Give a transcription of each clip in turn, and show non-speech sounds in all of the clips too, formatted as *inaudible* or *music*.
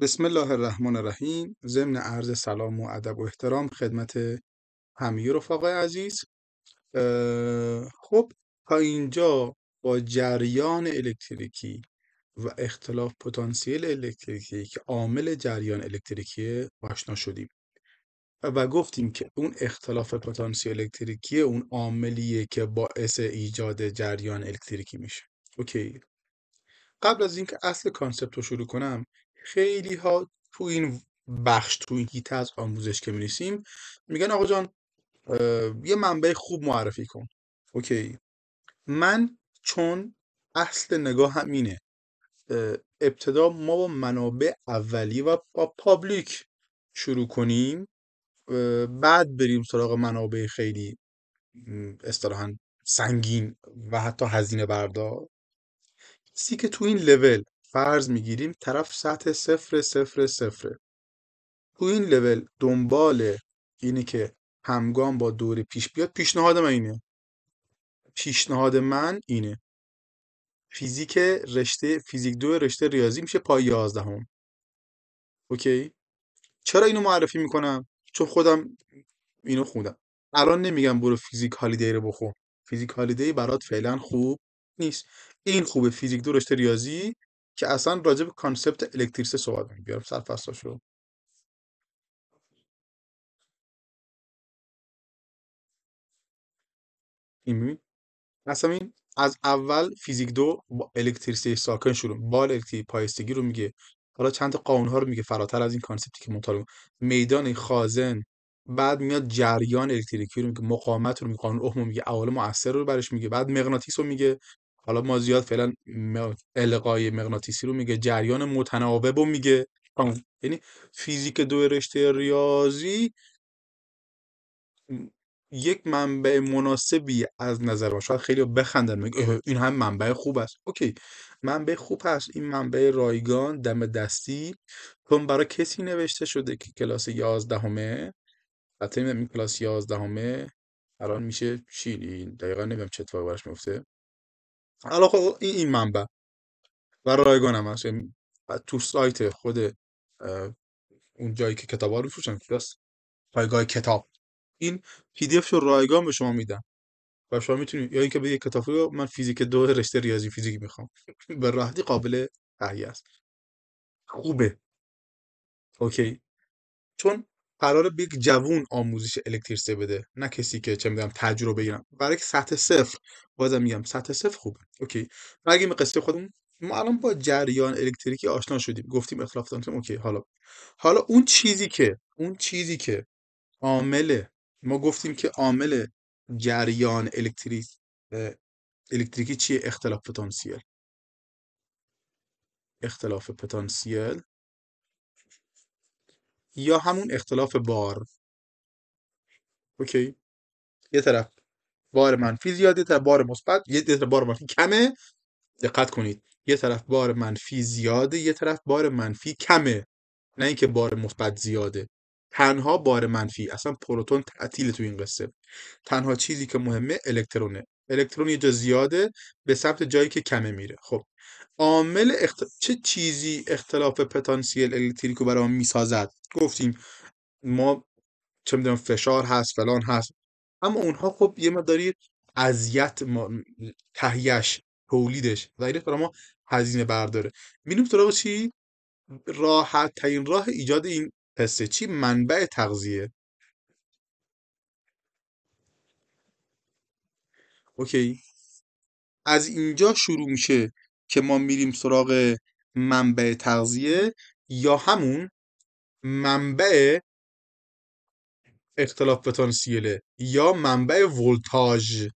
بسم الله الرحمن الرحیم ضمن عرض سلام و ادب و احترام خدمت همه رفقای عزیز خب تا اینجا با جریان الکتریکی و اختلاف پتانسیل الکتریکی که عامل جریان الکتریکی آشنا شدیم و گفتیم که اون اختلاف پتانسیل الکتریکی اون عاملیه که باعث ایجاد جریان الکتریکی میشه اوکی قبل از اینکه اصل کانسپت رو شروع کنم خیلی ها تو این بخش تو این هیته از آموزش که میرسیم میگن آقا جان یه منبع خوب معرفی کن اوکی من چون اصل نگاه همینه ابتدا ما با منابع اولی و با پابلیک شروع کنیم بعد بریم سراغ منابع خیلی اصطلاحا سنگین و حتی هزینه بردار سی که تو این لول فرض میگیریم طرف سطح صفر صفر صفر تو این لول دنبال اینه که همگام با دوره پیش بیاد پیشنهاد من اینه پیشنهاد من اینه فیزیک رشته فیزیک دو رشته ریاضی میشه پای 11 هم. اوکی چرا اینو معرفی میکنم چون خودم اینو خوندم الان نمیگم برو فیزیک هالیدی رو بخون فیزیک هالیدی برات فعلا خوب نیست این خوبه فیزیک دو رشته ریاضی که اصلا راجع به کانسپت الکتریسه صحبت می‌کنه سرفصلاش رو این اصلا این از اول فیزیک دو با الکتریسیته ساکن شروع بال الکتریک پایستگی رو میگه حالا چند تا قانون ها رو میگه فراتر از این کانسپتی که مطالعه میدان خازن بعد میاد جریان الکتریکی رو میگه مقاومت رو میگه قانون اوم میگه عوامل مؤثر رو برش میگه بعد مغناطیس رو میگه حالا ما زیاد فعلا القای مغناطیسی رو میگه جریان متناوب رو میگه یعنی فیزیک دو رشته ریاضی یک منبع مناسبی از نظر ما شاید خیلی بخندن میگه این هم منبع خوب است اوکی منبع خوب هست این منبع رایگان دم دستی چون برای کسی نوشته شده که کلاس یازدهمه حتی این کلاس یازدهمه الان میشه چی دقیقا نمیم چه اتفاقی براش میفته حالا خب این این منبع و رایگان هم هست یعنی تو سایت خود اون جایی که کتاب ها رو فروشن کجاست کتاب این پی دی رو رایگان به شما میدم و شما میتونید یا اینکه به یک کتاب رو من فیزیک دو رشته ریاضی فیزیک میخوام *laughs* به راحتی قابل تهیه است خوبه اوکی چون قرار به یک جوون آموزش الکتریسیته بده نه کسی که چه میدونم تجربه بگیرم برای سطح صفر بازم میگم سطح صفر خوبه اوکی اگه قصه خودمون ما الان با جریان الکتریکی آشنا شدیم گفتیم اختلاف دانتم اوکی حالا حالا اون چیزی که اون چیزی که عامل ما گفتیم که عامل جریان الکتریک الکتریکی چیه اختلاف پتانسیل اختلاف پتانسیل یا همون اختلاف بار اوکی یه طرف بار منفی زیاده تا بار مثبت یه طرف بار منفی کمه دقت کنید یه طرف بار منفی زیاده یه طرف بار منفی کمه نه اینکه بار مثبت زیاده تنها بار منفی اصلا پروتون تعطیل تو این قصه تنها چیزی که مهمه الکترونه الکترون یه جا زیاده به سمت جایی که کمه میره خب عامل چه چیزی اختلاف پتانسیل الکتریکو برای ما میسازد گفتیم ما چه میدونم فشار هست فلان هست اما اونها خب یه مداری اذیت ما تهیهش تولیدش اینه برای ما هزینه برداره میریم سراغ چی راحت ترین راه ایجاد این پسته چی منبع تغذیه اوکی از اینجا شروع میشه که ما میریم سراغ منبع تغذیه یا همون منبع اختلاف پتانسیل یا منبع ولتاژ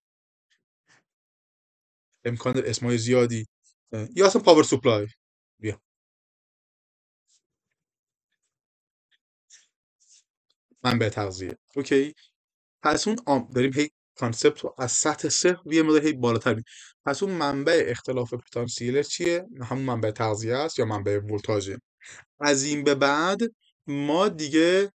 امکان اسمای زیادی یا اصلا پاور سوپلای بیا منبع تغذیه اوکی پس اون داریم هی کانسپت رو از سطح صفر یه هی بالاتر پس اون منبع اختلاف پتانسیل چیه همون منبع تغذیه است یا منبع ولتاژ از این به بعد ما دیگه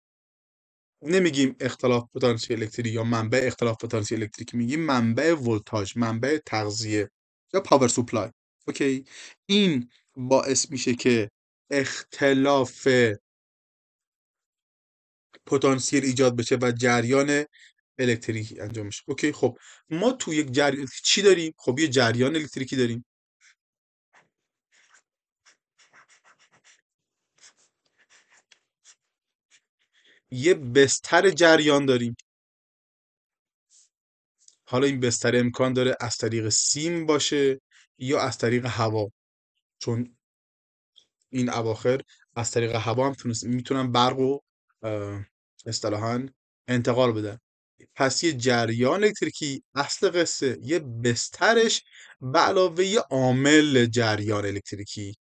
نمیگیم اختلاف پتانسیل الکتریک یا منبع اختلاف پتانسیل الکتریک میگیم منبع ولتاژ منبع تغذیه یا پاور سوپلای اوکی این باعث میشه که اختلاف پتانسیل ایجاد بشه و جریان الکتریکی انجام میشه اوکی خب ما تو یک جریان چی داریم خب یه جریان الکتریکی داریم یه بستر جریان داریم حالا این بستر امکان داره از طریق سیم باشه یا از طریق هوا چون این اواخر از طریق هوا هم میتونن برق و اصطلاحا انتقال بدن پس یه جریان الکتریکی اصل قصه یه بسترش به علاوه یه عامل جریان الکتریکی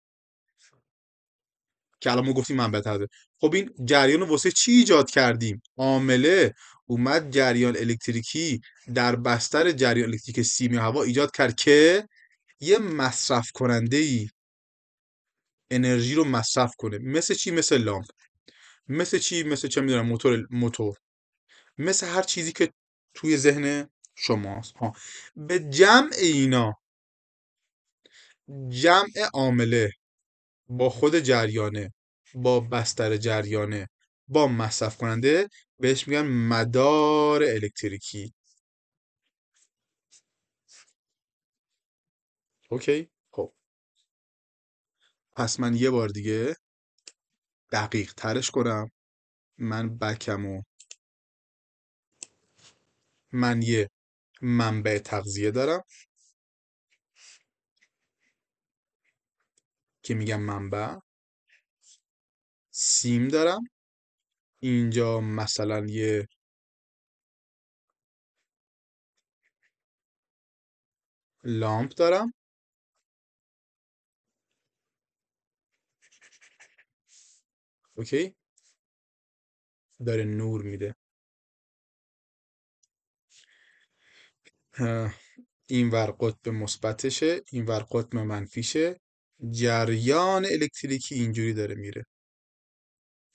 که الان ما گفتیم منبع خب این جریان رو واسه چی ایجاد کردیم عامله اومد جریان الکتریکی در بستر جریان الکتریک سیمی هوا ایجاد کرد که یه مصرف کننده ای انرژی رو مصرف کنه مثل چی مثل لامپ مثل چی مثل چه میدونم موتور موتور مثل هر چیزی که توی ذهن شماست به جمع اینا جمع عامله با خود جریانه با بستر جریانه با مصرف کننده بهش میگن مدار الکتریکی اوکی خب پس من یه بار دیگه دقیق ترش کنم من بکم و من یه منبع تغذیه دارم که میگم منبع سیم دارم اینجا مثلا یه لامپ دارم اوکی داره نور میده این ور قطب مثبتشه این ور قطب منفیشه جریان الکتریکی اینجوری داره میره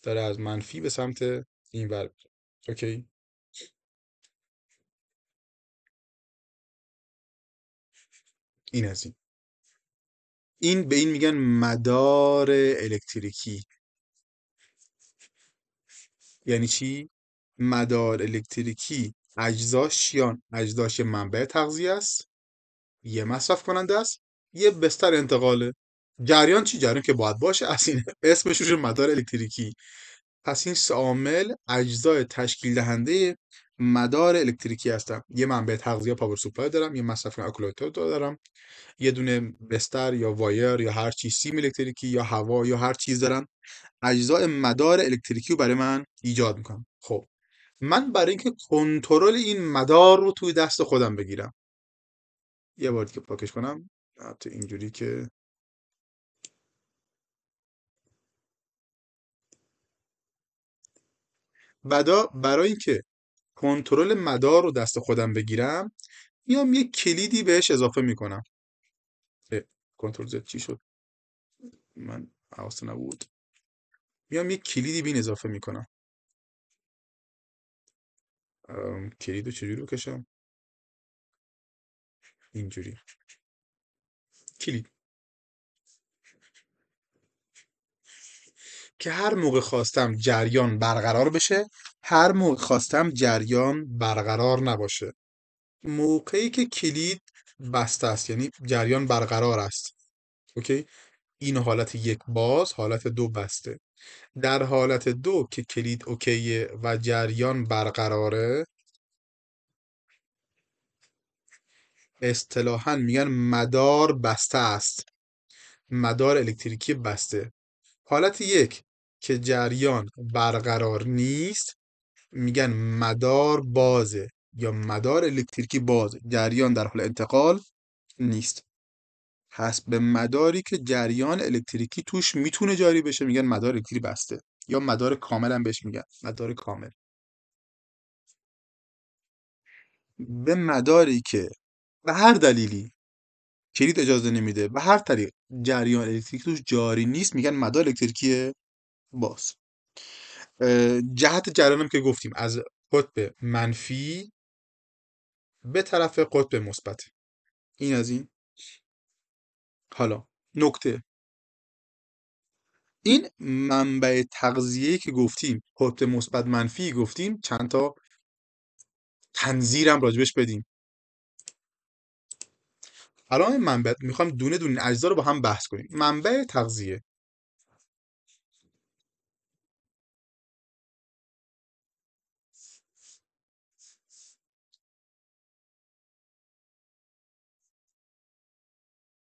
داره از منفی به سمت این ور میره اوکی این از این این به این میگن مدار الکتریکی یعنی چی؟ مدار الکتریکی اجزاش شیان، اجزاش منبع تغذیه است یه مصرف کننده است یه بستر انتقاله جریان چی جریان که باید باشه از این اسمش روش مدار الکتریکی پس این سامل عامل اجزای تشکیل دهنده مدار الکتریکی هستم یه منبع تغذیه پاور سوپلای دارم یه مصرف اکولاتور دارم یه دونه بستر یا وایر یا هر سیم الکتریکی یا هوا یا هر چیز دارم اجزای مدار الکتریکی رو برای من ایجاد میکنم خب من برای اینکه کنترل این مدار رو توی دست خودم بگیرم یه بار که پاکش کنم حتی اینجوری که بعدا برای اینکه کنترل مدار رو دست خودم بگیرم میام یه کلیدی بهش اضافه میکنم کنترل زد چی شد من حواسه نبود میام یه کلیدی بین اضافه میکنم کلید رو چجوری بکشم اینجوری کلید که هر موقع خواستم جریان برقرار بشه هر موقع خواستم جریان برقرار نباشه موقعی که کلید بسته است یعنی جریان برقرار است اوکی این حالت یک باز حالت دو بسته در حالت دو که کلید اوکیه و جریان برقراره اصطلاحا میگن مدار بسته است مدار الکتریکی بسته حالت یک که جریان برقرار نیست میگن مدار بازه یا مدار الکتریکی باز جریان در حال انتقال نیست هست به مداری که جریان الکتریکی توش میتونه جاری بشه میگن مدار الکتریکی بسته یا مدار کامل هم بهش میگن مدار کامل به مداری که به هر دلیلی کلید اجازه نمیده به هر طریق جریان الکتریکی توش جاری نیست میگن مدار الکتریکی باز جهت جریانم که گفتیم از قطب منفی به طرف قطب مثبت این از این حالا نکته این منبع تغذیه که گفتیم حبت مثبت منفی گفتیم چندتا تا تنظیرم راجبش بدیم الان منبع میخوام دونه دونه اجزا رو با هم بحث کنیم منبع تغذیه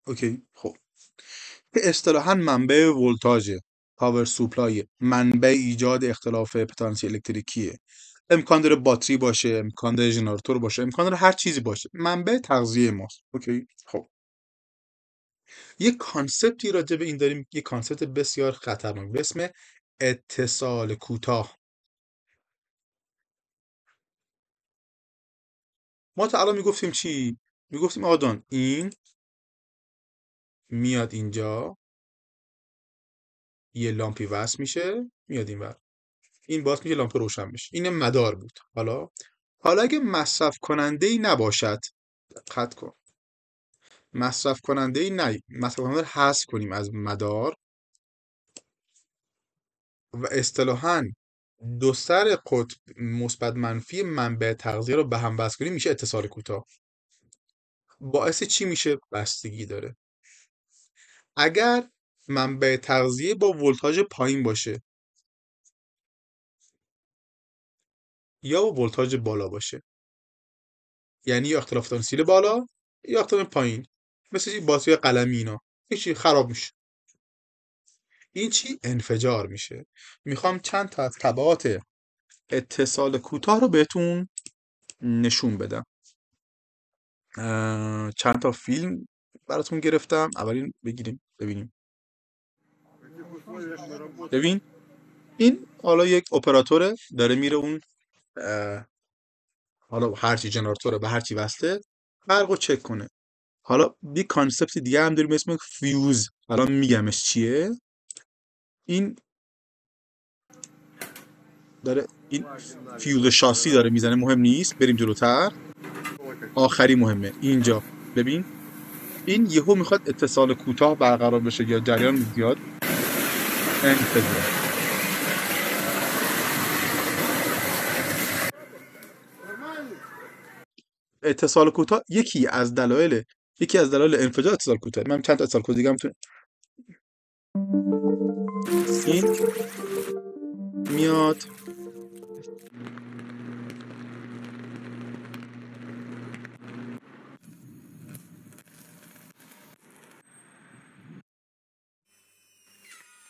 اوکی خب به اصطلاح منبع ولتاژ پاور سوپلای منبع ایجاد اختلاف پتانسیل الکتریکیه امکان داره باتری باشه امکان داره جنراتور باشه امکان داره هر چیزی باشه منبع تغذیه ماست اوکی خب یه کانسپتی راجع به این داریم یه کانسپت بسیار خطرناک به اسم اتصال کوتاه ما تا الان میگفتیم چی میگفتیم آدان این میاد اینجا یه لامپی وصل میشه میاد اینور این باز میشه لامپ روشن میشه این مدار بود حالا حالا اگه مصرف کننده ای نباشد قطع کن مصرف کننده ای نه مصرف کننده حذف کنیم از مدار و اصطلاحا دو سر قطب مثبت منفی منبع تغذیه رو به هم بس کنیم میشه اتصال کوتاه باعث چی میشه بستگی داره اگر منبع تغذیه با ولتاژ پایین باشه یا با ولتاژ بالا باشه یعنی یا اختلاف تانسیل بالا یا اختلاف پایین مثل باتری قلمی اینا چی خراب میشه این چی انفجار میشه میخوام چند تا از طبعات اتصال کوتاه رو بهتون نشون بدم چند تا فیلم براتون گرفتم اولین بگیریم ببینیم ببین این حالا یک اپراتوره داره میره اون حالا هرچی جنراتوره به هرچی وسته برق رو چک کنه حالا یک کانسپت دیگه هم داریم اسم فیوز حالا میگمش چیه این داره این فیوز شاسی داره میزنه مهم نیست بریم جلوتر آخری مهمه اینجا ببین این یهو میخواد اتصال کوتاه برقرار بشه یا جریان زیاد اتصال کوتاه یکی از دلایل یکی از دلایل انفجار اتصال کوتاه من چند اتصال کوتاه دیگه هم میاد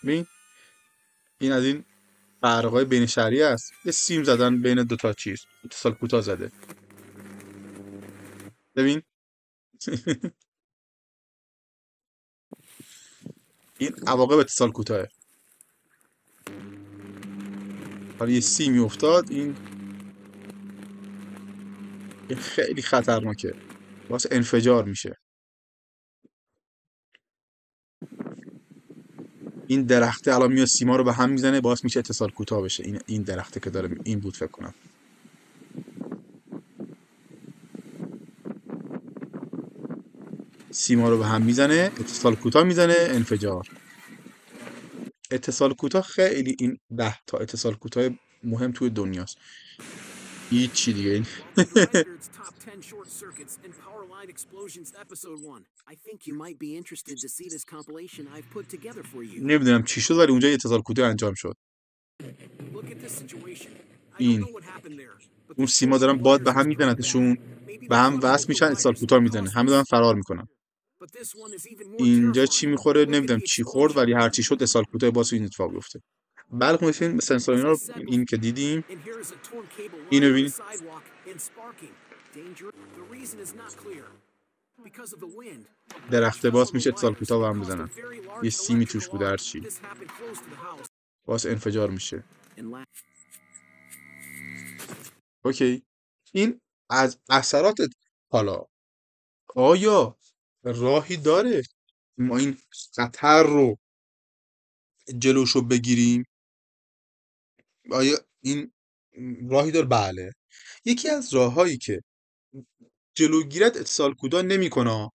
ببین این از این های بین شهری است یه سیم زدن بین دوتا چیز اتصال کوتاه زده ببین *laughs* این عواقب اتصال کوتاه حالا یه سیمی افتاد این این خیلی خطرناکه واسه انفجار میشه این درخته الان میاد سیما رو به هم میزنه باعث میشه اتصال کوتاه بشه این این درخته که داره این بود فکر کنم سیما رو به هم میزنه اتصال کوتاه میزنه انفجار اتصال کوتاه خیلی این ده تا اتصال کوتاه مهم توی دنیاست هیچی دیگه این نمیدونم چی شد ولی اونجا یه اتصال کوتاه انجام شد این اون سیما دارن باد به هم میدنتشون به هم وصل میشن اتصال کوتاه میزنه همه دارن فرار میکنن اینجا چی میخوره نمیدونم چی خورد ولی هرچی شد اتصال کوتاه باز این اتفاق گفته بله به سنسور اینا این که دیدیم اینو ببینید درخت باز میشه اتصال کوتاه هم بزنن یه سیمی توش بوده هرچی باز انفجار میشه اوکی این از اثرات حالا آیا راهی داره ما این خطر رو جلوشو بگیریم آیا این راهی دار بله یکی از راههایی که جلوگیرت اتصال کوتاه نمیکنه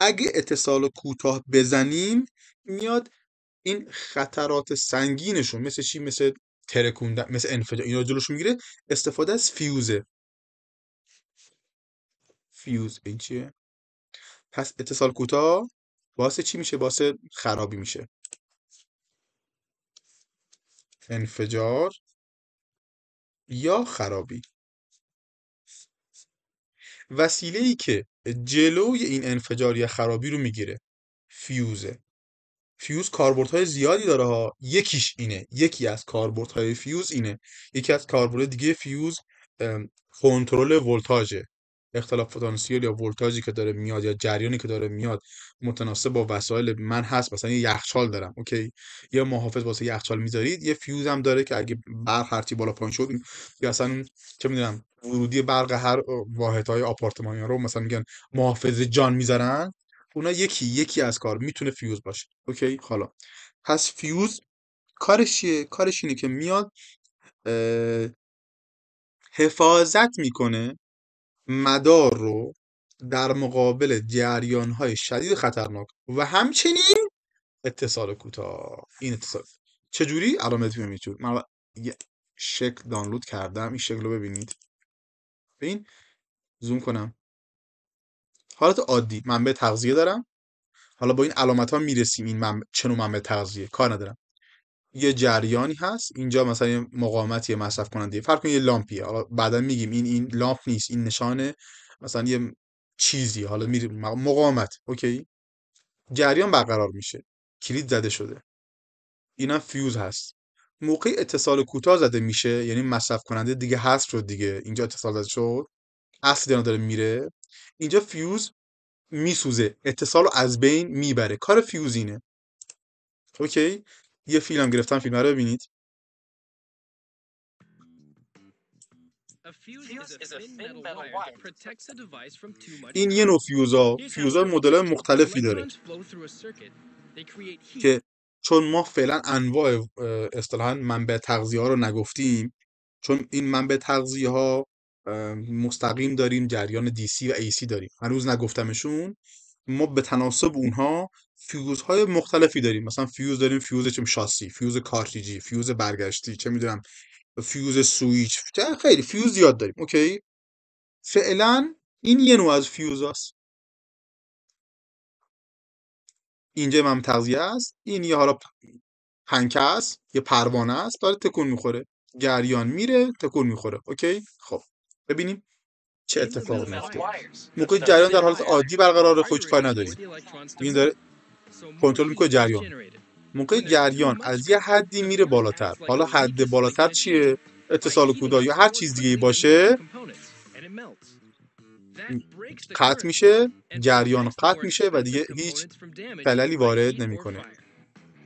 اگه اتصال کوتاه بزنیم میاد این خطرات سنگینشون مثل چی مثل ترکوندن مثل انفجار اینا جلوش میگیره استفاده از فیوز فیوز این چیه پس اتصال کوتاه واسه چی میشه واسه خرابی میشه انفجار یا خرابی وسیله ای که جلوی این انفجار یا خرابی رو میگیره فیوزه فیوز کاربردهای زیادی داره ها یکیش اینه یکی از کاربردهای فیوز اینه یکی از کاربرد دیگه فیوز کنترل ولتاژه اختلاف پتانسیل یا ولتاژی که داره میاد یا جریانی که داره میاد متناسب با وسایل من هست مثلا یه یخچال دارم اوکی یه محافظ واسه یخچال میذارید یه فیوز هم داره که اگه برق هرچی بالا پایین شد یا اصلا چه میدونم ورودی برق هر واحد های آپارتمانی رو مثلا میگن محافظ جان میذارن اونا یکی یکی از کار میتونه فیوز باشه اوکی حالا پس فیوز کارش چیه کارش اینه که میاد حفاظت میکنه مدار رو در مقابل های شدید خطرناک و همچنین اتصال کوتاه این اتصال چجوری الان بهتون چجوری من یه شکل دانلود کردم این شکل رو ببینید ببین زوم کنم حالت عادی منبع تغذیه دارم حالا با این علامت ها میرسیم این منبع چنو منبع تغذیه کار ندارم یه جریانی هست اینجا مثلا یه مقاومت یه مصرف کننده فرق کن یه لامپیه حالا بعدا میگیم این این لامپ نیست این نشانه مثلا یه چیزی حالا میریم مقاومت اوکی جریان برقرار میشه کلید زده شده اینا فیوز هست موقع اتصال کوتاه زده میشه یعنی مصرف کننده دیگه هست رو دیگه اینجا اتصال زده شد اصل داره میره اینجا فیوز میسوزه اتصال رو از بین میبره کار فیوز اوکی یه فیلم گرفتم فیلم رو ببینید این یه نوع فیوزا فیوزا مدل مختلفی داره که چون ما فعلا انواع اصطلاحا منبع تغذیه ها رو نگفتیم چون این منبع تغذیه ها مستقیم داریم جریان DC و سی داریم هنوز نگفتمشون ما به تناسب اونها فیوز های مختلفی داریم مثلا فیوز داریم فیوز چه شاسی فیوز کارتریجی فیوز برگشتی چه میدونم فیوز سویچ خیلی فیوز زیاد داریم اوکی فعلا این یه نوع از فیوز هست. اینجا من تغذیه است این یه حالا پنکه است یه پروانه است داره تکون میخوره جریان میره تکون میخوره اوکی خب ببینیم چه اتفاق میفته موقع جریان در حالت عادی برقرار خودش کار نداریم این داره کنترل میکنه جریان موقع جریان از یه حدی میره بالاتر حالا حد بالاتر چیه اتصال کودا یا هر چیز دیگه باشه قطع میشه جریان قطع میشه و دیگه هیچ فللی وارد نمیکنه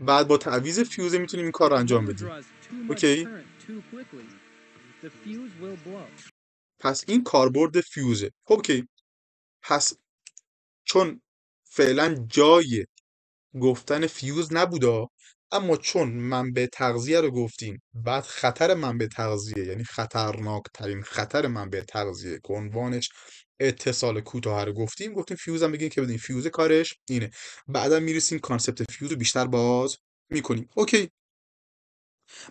بعد با تعویز فیوز میتونیم این کار رو انجام بدیم اوکی پس این کاربرد فیوزه خب اوکی پس چون فعلا جای گفتن فیوز نبودا اما چون منبع تغذیه رو گفتیم بعد خطر منبع تغذیه یعنی خطرناک ترین خطر منبع تغذیه که عنوانش اتصال کوتاه رو گفتیم گفتیم فیوز هم که بدین فیوز کارش اینه بعدا میرسیم کانسپت فیوز رو بیشتر باز میکنیم اوکی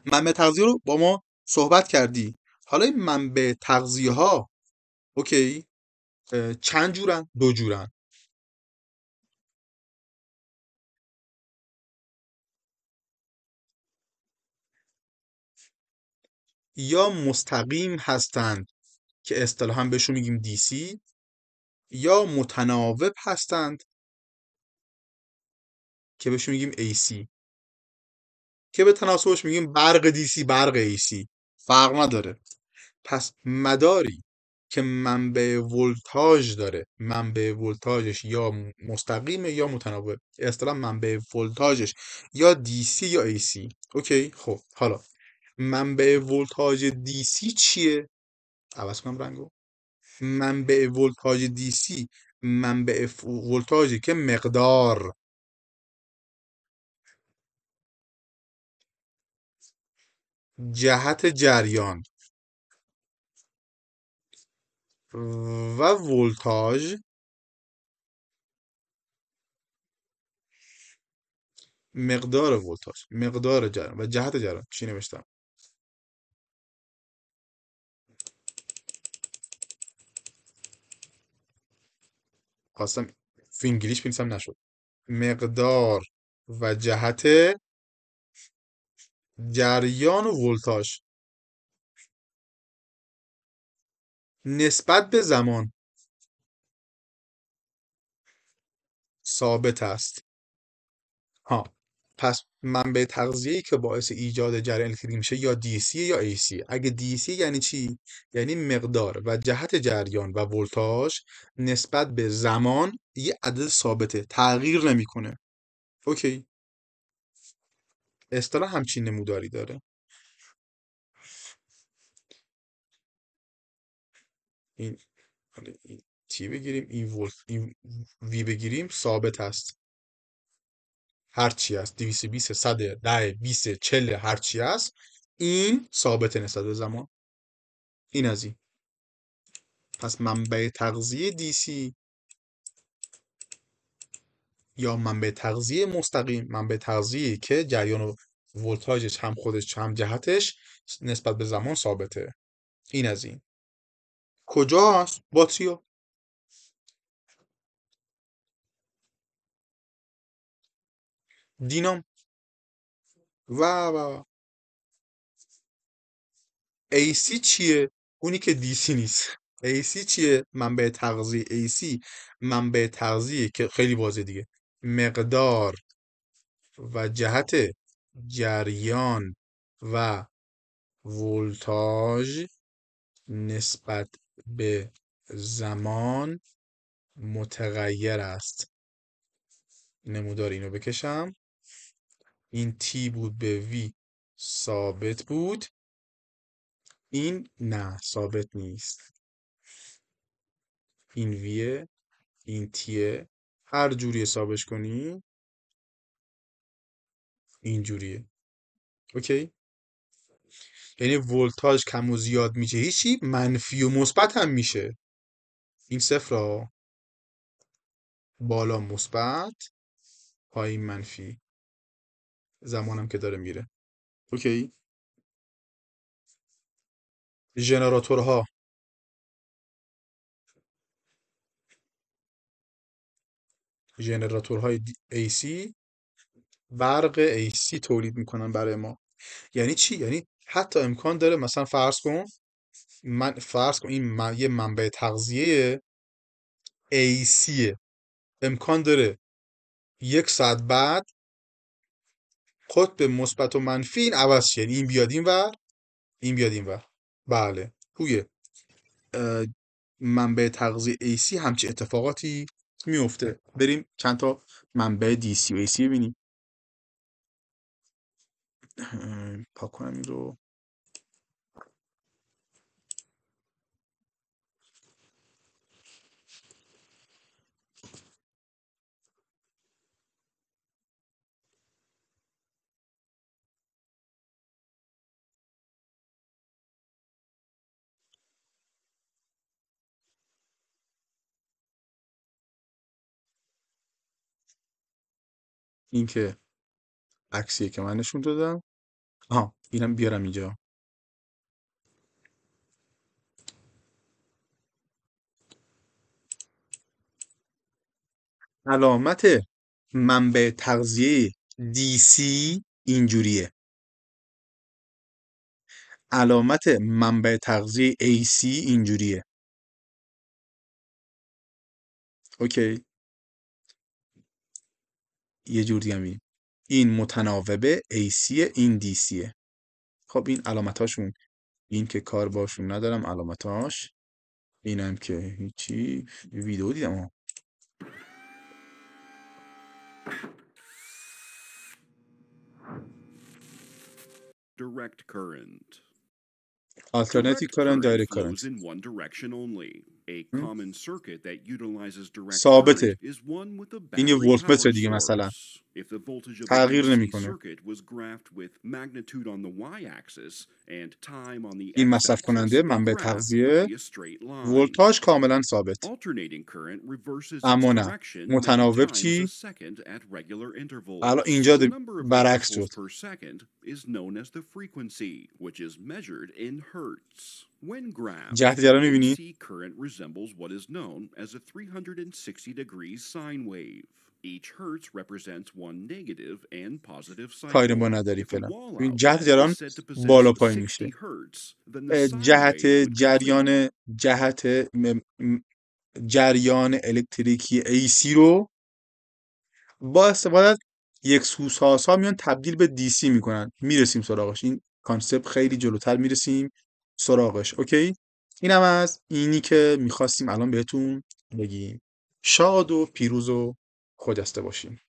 منبع تغذیه رو با ما صحبت کردی حالا این منبع تغذیه ها اوکی چند جورن دو جورن یا مستقیم هستند که اصطلاحا بهشون میگیم سی یا متناوب هستند که بهشون میگیم سی که به تناسبش میگیم برق دی سی برق سی فرق نداره پس مداری که منبع ولتاژ داره منبع ولتاژش یا مستقیم یا متناوب اصطلاحا منبع ولتاژش یا سی یا سی اوکی خب حالا منبع ولتاژ دی سی چیه عوض کنم رنگو منبع ولتاژ دی سی منبع ولتاژی که مقدار جهت جریان و ولتاژ مقدار ولتاژ مقدار جریان و جهت جریان چی نوشتم خواستم فینگلیش بنویسم نشد مقدار و جهت جریان و ولتاژ نسبت به زمان ثابت است ها پس منبع تغذیه‌ای که باعث ایجاد جریان الکتریکی میشه یا DC یا AC اگه DC یعنی چی یعنی مقدار و جهت جریان و ولتاژ نسبت به زمان یه عدد ثابته تغییر نمیکنه اوکی اصطلاح همچین نموداری داره این تی بگیریم این, ولت، این وی بگیریم ثابت است هرچی است 220 100 10 20 40 هرچی است این ثابت نسبت به زمان این از این پس منبع تغذیه DC یا منبع تغذیه مستقیم منبع تغذیه که جریان و ولتاژش هم خودش هم جهتش نسبت به زمان ثابته این از این کجاست باتریو دینام و و AC چیه اونی که سی نیست سی چیه منبع تغذیه AC منبع تغذیه که خیلی بازه دیگه مقدار و جهت جریان و ولتاژ نسبت به زمان متغیر است نمودار اینو بکشم این تی بود به وی ثابت بود این نه ثابت نیست این ویه این تیه هر جوری حسابش کنی این جوریه اوکی یعنی ولتاژ کم و زیاد میشه هیچی منفی و مثبت هم میشه این صفر بالا مثبت پایین منفی زمانم که داره میره اوکی ژنراتورها ژنراتورهای AC برق AC تولید میکنن برای ما یعنی چی یعنی حتی امکان داره مثلا فرض کن من فرض کن این یه منبع تغذیه AC امکان داره یک ساعت بعد قطب مثبت و منفی این عوض شد یعنی این بیاد این ور این بیاد این ور بله توی منبع تغذیه AC همچی اتفاقاتی میفته بریم چند تا منبع DC و AC ببینیم پاک کنم این رو این که عکسیه که من نشون دادم آها اینم بیارم اینجا علامت منبع تغذیه سی اینجوریه علامت منبع تغذیه سی اینجوریه اوکی یه جور دیگه میگیم این متناوبه AC این DC خب این علامتاشون این که کار باشون ندارم علامتاش اینم که هیچی ویدیو دیدم ها. direct current. Alternating current, direct current. Flows in one direction only. Hmm. ثابته این یه ولتمتر دیگه مثلا تغییر نمیکنه این مصرف کننده منبع تغذیه ولتاژ کاملا ثابت اما نه متناوب چی الان اینجا برعکس شد جهت جریان میبینی؟ It currently resembles what is known as a 360 degree sine wave. Each hertz represents one negative and positive cycle. این جهت جریان بالا پایین میشه. جهت جریان جهت جریان الکتریکی AC رو با استفاده از یک اسوسا میون تبدیل به DC میکنن. میرسیم سراغش این کانسپت خیلی جلوتر میرسیم سراغش اوکی اینم از اینی که میخواستیم الان بهتون بگیم شاد و پیروز و خودسته باشیم